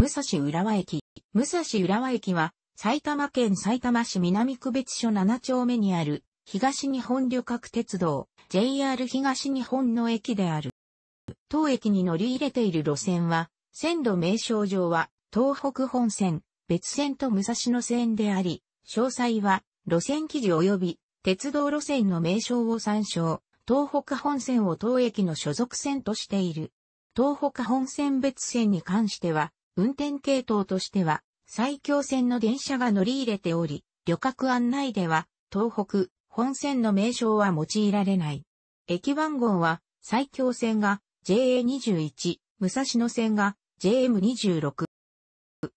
武蔵浦和駅。武蔵浦和駅は、埼玉県埼玉市南区別所7丁目にある、東日本旅客鉄道、JR 東日本の駅である。当駅に乗り入れている路線は、線路名称上は、東北本線、別線と武蔵野線であり、詳細は、路線記事及び、鉄道路線の名称を参照、東北本線を当駅の所属線としている。東北本線別線に関しては、運転系統としては、埼京線の電車が乗り入れており、旅客案内では、東北、本線の名称は用いられない。駅番号は、埼京線が JA21、武蔵野線が JM26。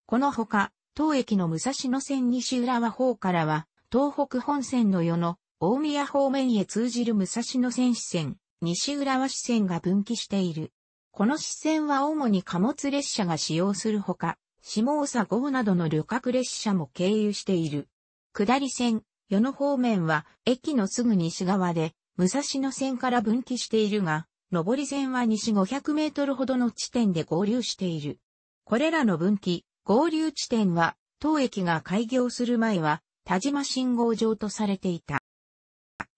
このほか、当駅の武蔵野線西浦和方からは、東北本線の世の大宮方面へ通じる武蔵野線支線、西浦和支線が分岐している。この支線は主に貨物列車が使用するほか、下佐号などの旅客列車も経由している。下り線、与野方面は駅のすぐ西側で、武蔵野線から分岐しているが、上り線は西500メートルほどの地点で合流している。これらの分岐、合流地点は、当駅が開業する前は、田島信号場とされていた。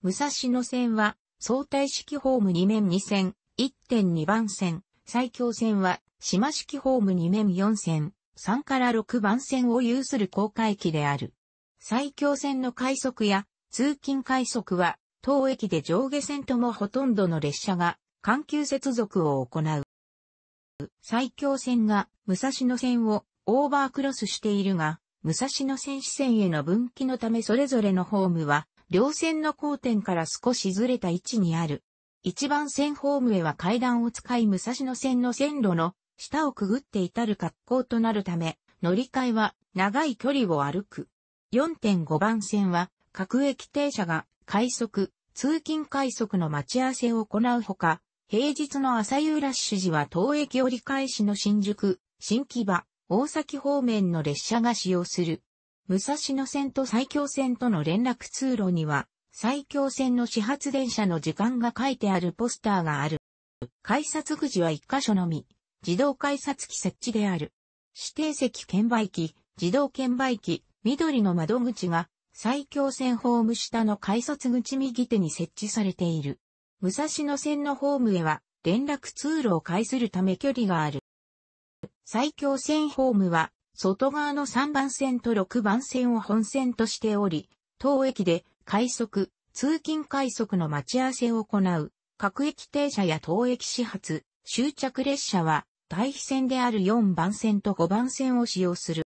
武蔵野線は、相対式ホーム2面2線、1.2番線、埼京線は、島式ホーム2面4線、3から6番線を有する高架駅である。埼京線の快速や通勤快速は、当駅で上下線ともほとんどの列車が、環球接続を行う。埼京線が武蔵野線をオーバークロスしているが、武蔵野線支線への分岐のためそれぞれのホームは、両線の交点から少しずれた位置にある。一番線ホームへは階段を使い武蔵野線の線路の下をくぐって至る格好となるため、乗り換えは長い距離を歩く。4.5番線は各駅停車が快速、通勤快速の待ち合わせを行うほか、平日の朝夕ラッシュ時は当駅折り返しの新宿、新木場、大崎方面の列車が使用する。武蔵野線と埼京線との連絡通路には、埼京線の始発電車の時間が書いてあるポスターがある。改札口は一箇所のみ、自動改札機設置である。指定席券売機、自動券売機、緑の窓口が、埼京線ホーム下の改札口右手に設置されている。武蔵野線のホームへは、連絡通路を介するため距離がある。埼京線ホームは、外側の3番線と6番線を本線としており、当駅で快速、通勤快速の待ち合わせを行う、各駅停車や当駅始発、終着列車は、対比線である4番線と5番線を使用する。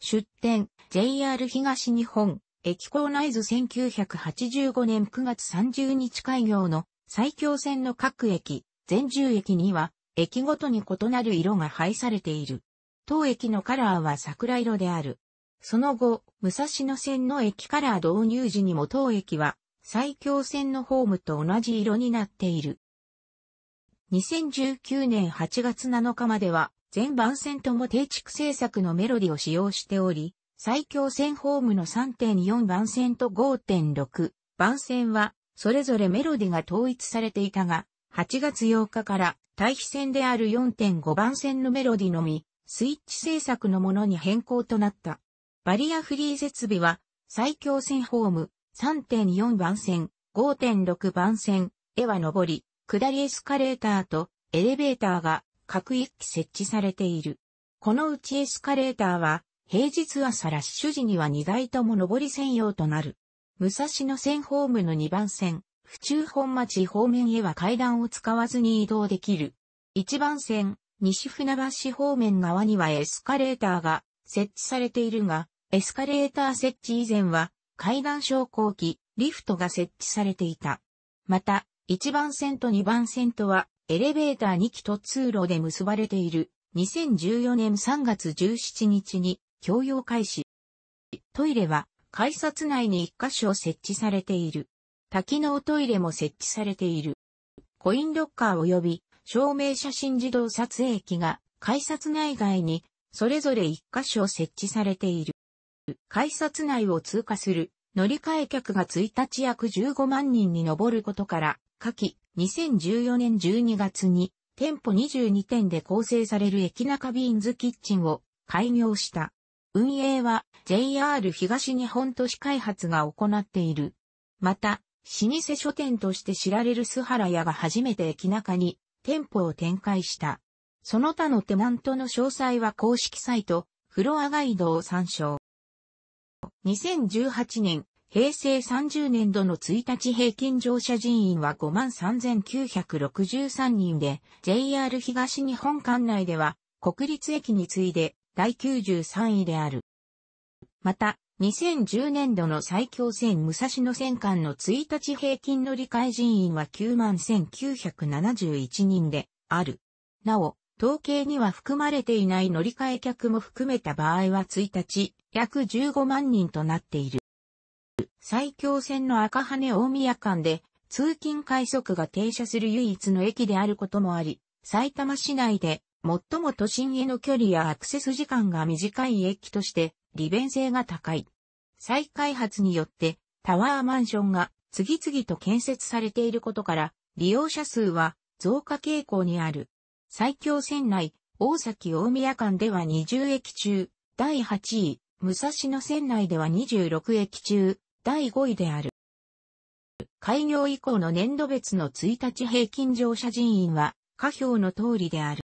出展、JR 東日本、駅構内図1985年9月30日開業の最強線の各駅、全10駅には、駅ごとに異なる色が配されている。当駅のカラーは桜色である。その後、武蔵野線の駅から導入時にも当駅は、埼京線のホームと同じ色になっている。2019年8月7日までは、全番線とも定築制作のメロディを使用しており、埼京線ホームの3.4番線と5.6番線は、それぞれメロディが統一されていたが、8月8日から対比線である4.5番線のメロディのみ、スイッチ制作のものに変更となった。バリアフリー設備は、最強線ホーム、3.4番線、5.6番線、へは上り、下りエスカレーターとエレベーターが各一機設置されている。このうちエスカレーターは、平日朝ラッシュ時には2台とも上り専用となる。武蔵野線ホームの2番線、府中本町方面へは階段を使わずに移動できる。1番線、西船橋方面側にはエスカレーターが設置されているが、エスカレーター設置以前は、階段昇降機、リフトが設置されていた。また、1番線と2番線とは、エレベーター2機と通路で結ばれている、2014年3月17日に、共用開始。トイレは、改札内に1箇所設置されている。多機能トイレも設置されている。コインロッカー及び、証明写真自動撮影機が、改札内外にそれぞれ一箇所設置されている。改札内を通過する乗り換え客が1日約15万人に上ることから、下記2014年12月に店舗22店で構成される駅中ビーンズキッチンを開業した。運営は JR 東日本都市開発が行っている。また、老舗書店として知られる須原屋が初めて駅中に店舗を展開した。その他のテナントの詳細は公式サイト、フロアガイドを参照。2018年、平成30年度の1日平均乗車人員は53,963人で、JR 東日本管内では、国立駅に次いで第93位である。また、2010年度の最強線武蔵野線間の1日平均乗り換え人員は91,971人である。なお、統計には含まれていない乗り換え客も含めた場合は1日、約15万人となっている。埼京線の赤羽大宮間で、通勤快速が停車する唯一の駅であることもあり、埼玉市内で最も都心への距離やアクセス時間が短い駅として利便性が高い。再開発によってタワーマンションが次々と建設されていることから利用者数は増加傾向にある。最強船内、大崎大宮間では20駅中、第8位、武蔵野船内では26駅中、第5位である。開業以降の年度別の1日平均乗車人員は、下表の通りである。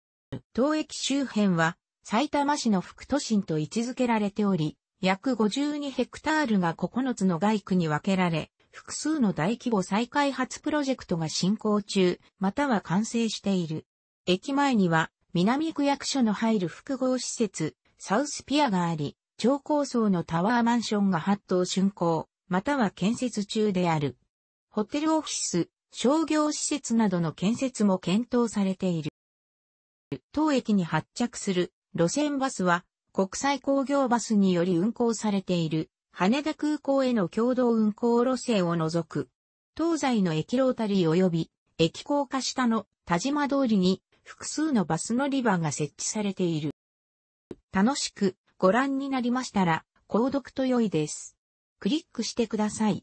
当駅周辺は、埼玉市の副都心と位置づけられており、約52ヘクタールが9つの外区に分けられ、複数の大規模再開発プロジェクトが進行中、または完成している。駅前には、南区役所の入る複合施設、サウスピアがあり、超高層のタワーマンションが8動竣工、または建設中である。ホテルオフィス、商業施設などの建設も検討されている。当駅に発着する路線バスは国際工業バスにより運行されている羽田空港への共同運行路線を除く東西の駅ロータリー及び駅高架下の田島通りに複数のバス乗り場が設置されている。楽しくご覧になりましたら、購読と良いです。クリックしてください。